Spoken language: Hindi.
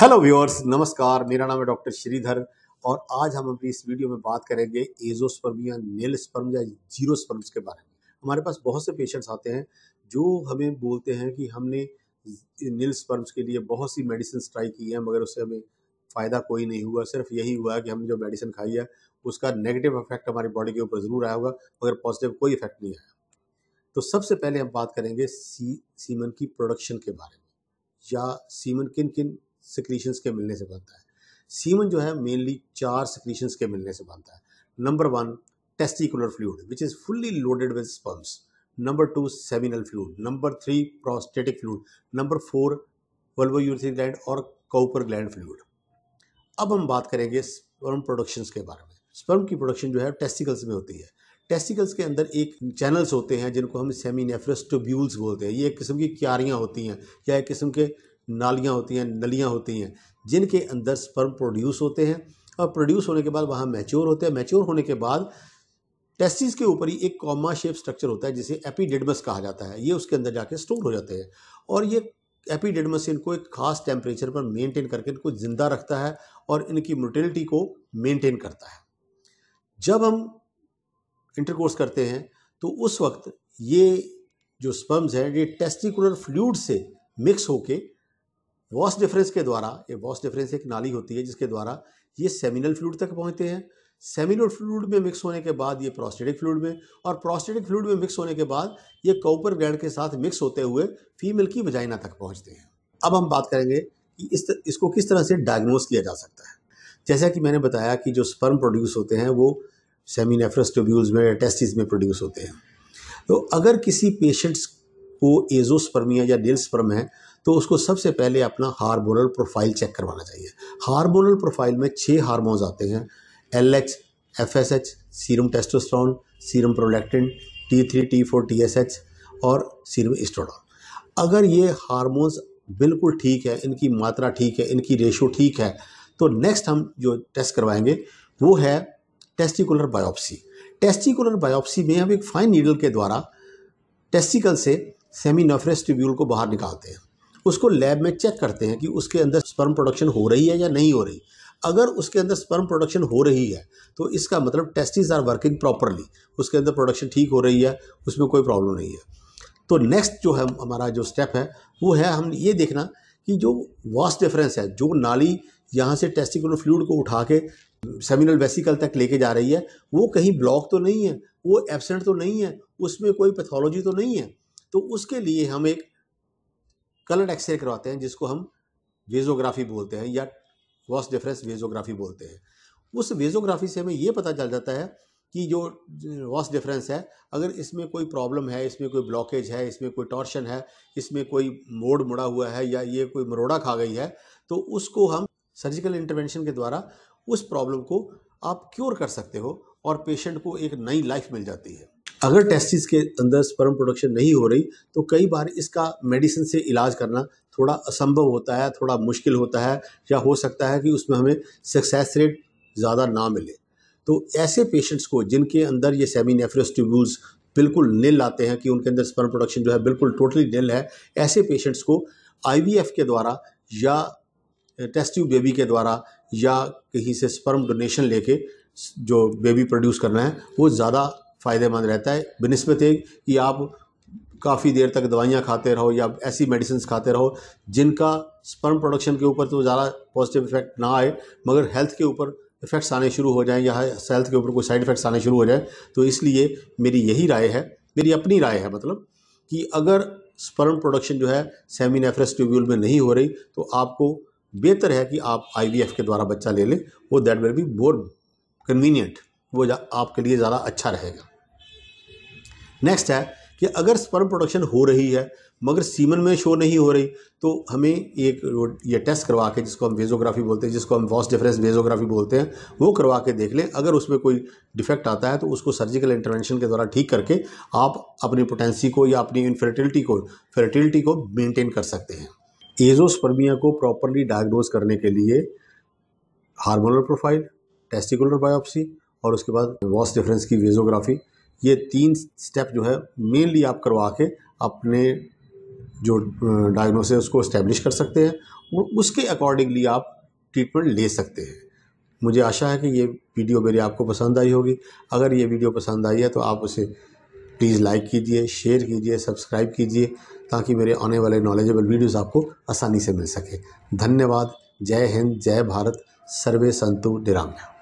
हेलो व्यूअर्स नमस्कार मेरा नाम है डॉक्टर श्रीधर और आज हम अपनी इस वीडियो में बात करेंगे एजोस्पर्म या नेल स्पर्म या जीरो स्पर्म्स के बारे में हमारे पास बहुत से पेशेंट्स आते हैं जो हमें बोलते हैं कि हमने नील स्पर्म्स के लिए बहुत सी मेडिसिन ट्राई की है मगर उससे हमें फ़ायदा कोई नहीं हुआ सिर्फ यही हुआ कि हमने जो मेडिसिन खाई है उसका नेगेटिव इफेक्ट हमारी बॉडी के ऊपर ज़रूर आया होगा मगर पॉजिटिव कोई इफेक्ट नहीं आया तो सबसे पहले हम बात करेंगे सी सीमन की प्रोडक्शन के बारे में या सीमन किन किन सिक्रीशंस के मिलने से बनता है सीमन जो है मेनली चार सिक्रीशंस के मिलने से बनता है number one testicular fluid which is fully loaded with sperms number two seminal fluid number three prostatic fluid number four वल्वोयूरिथिन ग्लैंड और काउपर ग्लैंड फ्लूड अब हम बात करेंगे स्पर्म प्रोडक्शन के बारे में स्पर्म की प्रोडक्शन जो है टेस्टिकल्स में होती है टेस्टिकल्स के अंदर एक चैनल्स होते हैं जिनको हम सेमी नेफ्रस्टोब्यूल्स बोलते हैं ये एक किस्म की क्यारियाँ होती हैं या एक किस्म के नालियाँ होती हैं नलियाँ होती हैं जिनके अंदर स्पर्म प्रोड्यूस होते हैं और प्रोड्यूस होने के बाद वहाँ मैच्योर होते हैं मैच्योर होने के बाद टेस्टिस के ऊपर ही एक कॉमा शेप स्ट्रक्चर होता है जिसे एपीडिडमस कहा जाता है ये उसके अंदर जाके स्टोर हो जाते हैं और ये एपीडिडमस इनको एक खास टेम्परेचर पर मेंटेन करके इनको ज़िंदा रखता है और इनकी मोटिलिटी को मेंटेन करता है जब हम इंटरकोर्स करते हैं तो उस वक्त ये जो स्पर्म्स हैं ये टेस्टिकुलर फ्लूड से मिक्स होके वॉस डिफरेंस के द्वारा ये वॉस डिफरेंस एक नाली होती है जिसके द्वारा ये सेमिनल फ्लूड तक पहुँचते हैं सेमिनल फ्लूड में मिक्स होने के बाद ये प्रोस्टेटिक फ्लूड में और प्रोस्टेटिक फ्लूड में मिक्स होने के बाद ये कौपर ग्रैंड के साथ मिक्स होते हुए फीमेल की वजाइना तक पहुँचते हैं अब हम बात करेंगे कि इस तर, इसको किस तरह से डायग्नोस किया जा सकता है जैसा कि मैंने बताया कि जो स्पर्म प्रोड्यूस होते हैं वो सेमिनेफ्रस ट्यूब्यूल्स में टेस्टिस में प्रोड्यूस होते हैं तो अगर किसी पेशेंट्स वो एजोस्पर्म है या नेल्सपर्म है तो उसको सबसे पहले अपना हार्मोनल प्रोफाइल चेक करवाना चाहिए हार्मोनल प्रोफाइल में छः हार्मोन्स आते हैं L H F S H serum testosterone serum prolactin T three T four T S H और सीरम इस्ट्रोडॉन अगर ये हार्मोन्स बिल्कुल ठीक है इनकी मात्रा ठीक है इनकी रेशो ठीक है तो नेक्स्ट हम जो टेस्ट करवाएंगे वो है टेस्टिकुलर बायोप्सी टेस्टिकुलर बायोप्सी में हम एक फाइन नीडल के द्वारा टेस्टिकल से सेमी नफरेस ट्यूब्यूल को बाहर निकालते हैं उसको लैब में चेक करते हैं कि उसके अंदर स्पर्म प्रोडक्शन हो रही है या नहीं हो रही अगर उसके अंदर स्पर्म प्रोडक्शन हो रही है तो इसका मतलब टेस्टिस आर वर्किंग प्रॉपरली उसके अंदर प्रोडक्शन ठीक हो रही है उसमें कोई प्रॉब्लम नहीं है तो नेक्स्ट जो है हमारा जो स्टेप है वो है हम ये देखना कि जो वास्ट डिफरेंस है जो नाली यहाँ से टेस्टिकुलर फ्लूड को उठा के सेमिनल वेसिकल तक लेके जा रही है वो कहीं ब्लॉक तो नहीं है वो एबसेंट तो नहीं है उसमें कोई पैथोलॉजी तो नहीं है तो उसके लिए हम एक कलर्ड एक्सरे करवाते हैं जिसको हम वेजोग्राफी बोलते हैं या वॉस डिफरेंस वेजोग्राफी बोलते हैं उस वेजोग्राफी से हमें ये पता चल जाता है कि जो वॉस डिफरेंस है अगर इसमें कोई प्रॉब्लम है इसमें कोई ब्लॉकेज है इसमें कोई टॉर्शन है इसमें कोई मोड़ मुड़ा हुआ है या ये कोई मरोड़ा खा गई है तो उसको हम सर्जिकल इंटरवेंशन के द्वारा उस प्रॉब्लम को आप क्योर कर सकते हो और पेशेंट को एक नई लाइफ मिल जाती है अगर टेस्टिस के अंदर स्पर्म प्रोडक्शन नहीं हो रही तो कई बार इसका मेडिसिन से इलाज करना थोड़ा असंभव होता है थोड़ा मुश्किल होता है या हो सकता है कि उसमें हमें सक्सेस रेट ज़्यादा ना मिले तो ऐसे पेशेंट्स को जिनके अंदर ये सेमी नेफ्रोस्टिब्यूल्स बिल्कुल निल आते हैं कि उनके अंदर स्पर्म प्रोडक्शन जो है बिल्कुल टोटली निल है ऐसे पेशेंट्स को आईवीएफ के द्वारा या टेस्टिव बेबी के द्वारा या कहीं से स्पर्म डोनेशन लेके जो बेबी प्रोड्यूस करना है वो ज़्यादा फ़ायदेमंद रहता है बनस्बत है कि आप काफ़ी देर तक दवाइयाँ खाते रहो या ऐसी मेडिसिन खाते रहो जिनका स्पर्म प्रोडक्शन के ऊपर तो ज़्यादा पॉजिटिव इफेक्ट ना आए मगर हेल्थ के ऊपर इफेक्ट्स आने शुरू हो जाएं या हेल्थ के ऊपर कोई साइड इफेक्ट्स आने शुरू हो जाए तो इसलिए मेरी यही राय है मेरी अपनी राय है मतलब कि अगर स्पर्म प्रोडक्शन जो है सेमी ट्यूब्यूल में नहीं हो रही तो आपको बेहतर है कि आप आई के द्वारा बच्चा ले लें वो that will be more convenient वो आपके लिए ज़्यादा अच्छा रहेगा नेक्स्ट है कि अगर स्पर्म प्रोडक्शन हो रही है मगर सीमन में शो नहीं हो रही तो हमें एक ये टेस्ट करवा के जिसको हम वेजोग्राफी बोलते हैं जिसको हम वॉस डिफरेंस वेजोग्राफी बोलते हैं वो करवा के देख लें अगर उसमें कोई डिफेक्ट आता है तो उसको सर्जिकल इंटरवेंशन के द्वारा ठीक करके आप अपनी पोटेंसी को या अपनी इनफर्टिलिटी को फर्टिलिटी को मेनटेन कर सकते हैं एजोस्पर्मिया को प्रॉपरली डायग्नोज करने के लिए हारमोनल प्रोफाइल टेस्टिकुलर बायोप्सी और उसके बाद वॉस डिफरेंस की वेजोग्राफी ये तीन स्टेप जो है मेनली आप करवा के अपने जो डायग्नोस है उसको इस्टेब्लिश कर सकते हैं और उसके अकॉर्डिंगली आप ट्रीटमेंट ले सकते हैं मुझे आशा है कि ये वीडियो मेरी आपको पसंद आई होगी अगर ये वीडियो पसंद आई है तो आप उसे प्लीज़ लाइक कीजिए शेयर कीजिए सब्सक्राइब कीजिए ताकि मेरे आने वाले नॉलेजेबल वीडियोस आपको आसानी से मिल सके धन्यवाद जय हिंद जय भारत सर्वे संतु निराम्या